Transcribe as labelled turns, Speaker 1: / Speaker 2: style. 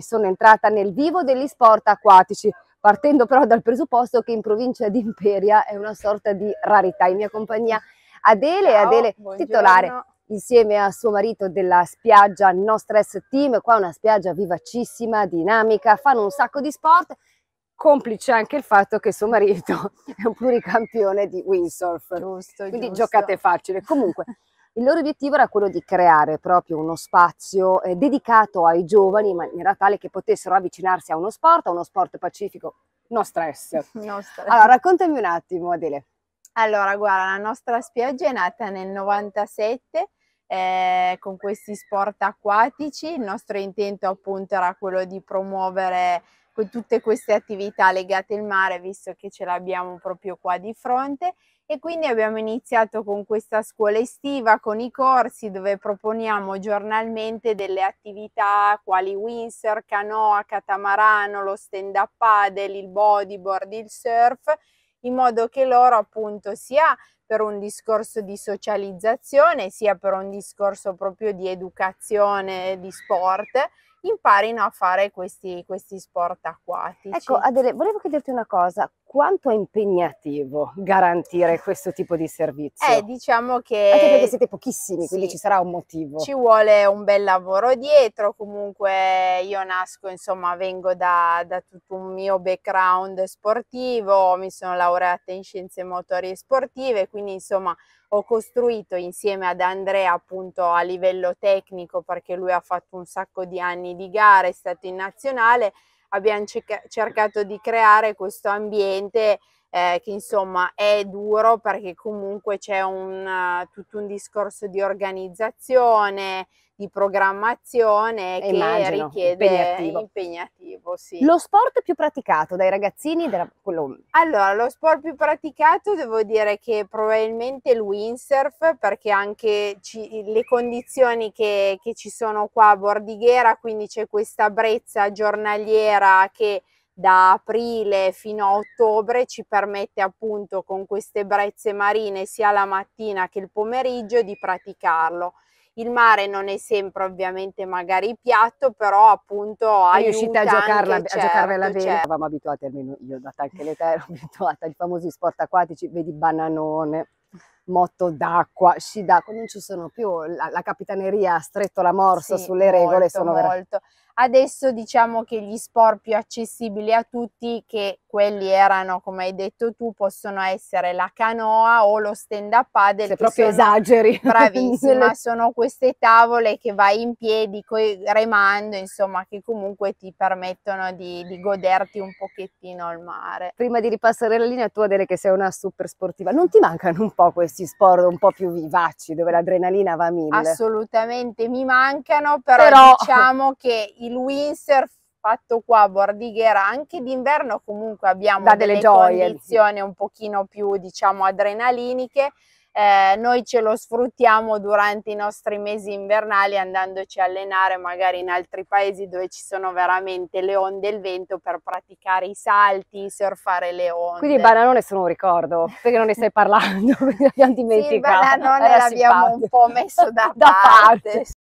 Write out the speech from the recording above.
Speaker 1: Sono entrata nel vivo degli sport acquatici, partendo però dal presupposto che in provincia di Imperia è una sorta di rarità. In mia compagnia Adele, Ciao, Adele buongiorno. titolare insieme a suo marito della spiaggia No Stress Team, qua una spiaggia vivacissima, dinamica, fanno un sacco di sport, complice anche il fatto che suo marito è un pluricampione di windsurf, giusto, quindi giusto. giocate facile. Comunque Il loro obiettivo era quello di creare proprio uno spazio eh, dedicato ai giovani in maniera tale che potessero avvicinarsi a uno sport, a uno sport pacifico,
Speaker 2: no stress. No stress. Allora, raccontami un attimo, Adele. Allora, guarda, la nostra spiaggia è nata nel 97 eh, con questi sport acquatici. Il nostro intento appunto era quello di promuovere con tutte queste attività legate al mare, visto che ce l'abbiamo proprio qua di fronte. E quindi abbiamo iniziato con questa scuola estiva, con i corsi dove proponiamo giornalmente delle attività quali windsurf, canoa, catamarano, lo stand up paddle, il bodyboard, il surf, in modo che loro appunto sia per un discorso di socializzazione sia per un discorso proprio di educazione di sport imparino a fare questi, questi sport acquatici. Ecco Adele,
Speaker 1: volevo chiederti una cosa, quanto è impegnativo garantire questo tipo di servizio?
Speaker 2: Eh, diciamo che... Anche perché
Speaker 1: siete pochissimi, sì, quindi ci sarà un motivo. Ci
Speaker 2: vuole un bel lavoro dietro, comunque io nasco, insomma, vengo da, da tutto un mio background sportivo, mi sono laureata in scienze motorie sportive, quindi insomma ho costruito insieme ad Andrea appunto a livello tecnico, perché lui ha fatto un sacco di anni anni di gara è stato in nazionale, abbiamo cercato di creare questo ambiente eh, che insomma è duro perché comunque c'è un, uh, tutto un discorso di organizzazione, di programmazione eh, che immagino, richiede impegnativo. impegnativo sì. Lo
Speaker 1: sport più praticato dai ragazzini? Della, quello...
Speaker 2: Allora, lo sport più praticato devo dire che probabilmente il windsurf perché anche ci, le condizioni che, che ci sono qua a Bordighera, quindi c'è questa brezza giornaliera che da aprile fino a ottobre ci permette appunto con queste brezze marine sia la mattina che il pomeriggio di praticarlo. Il mare non è sempre ovviamente magari piatto, però appunto hai riuscita a giocarla, anche, certo, giocarvela bene. Certo.
Speaker 1: Eravamo abituati, almeno io da tanche l'età ero abituata ai famosi sport acquatici, vedi bananone, motto d'acqua, sci d'acqua, non ci sono più, la, la capitaneria ha stretto la morsa sì, sulle regole, molto, sono veramente...
Speaker 2: Adesso diciamo che gli sport più accessibili a tutti, che quelli erano, come hai detto tu, possono essere la canoa o lo stand up paddle. Se proprio esageri. Bravissima, sono queste tavole che vai in piedi, remando, insomma, che comunque ti permettono di, di goderti un pochettino il mare.
Speaker 1: Prima di ripassare la linea, tu a dire che sei una super sportiva, non ti mancano un po' questi questi sport un po' più vivaci dove l'adrenalina va a mille.
Speaker 2: Assolutamente mi mancano, però, però... diciamo che il windsurf fatto qua a Bordighera anche d'inverno comunque abbiamo delle, delle condizioni un pochino più diciamo adrenaliniche eh, noi ce lo sfruttiamo durante i nostri mesi invernali andandoci a allenare magari in altri paesi dove ci sono veramente le onde e il vento per praticare i salti, surfare le onde. Quindi il
Speaker 1: bananone sono un ricordo, perché non ne stai parlando, l'abbiamo dimenticato. Sì, il bananone l'abbiamo un po' messo da, da parte.
Speaker 2: parte.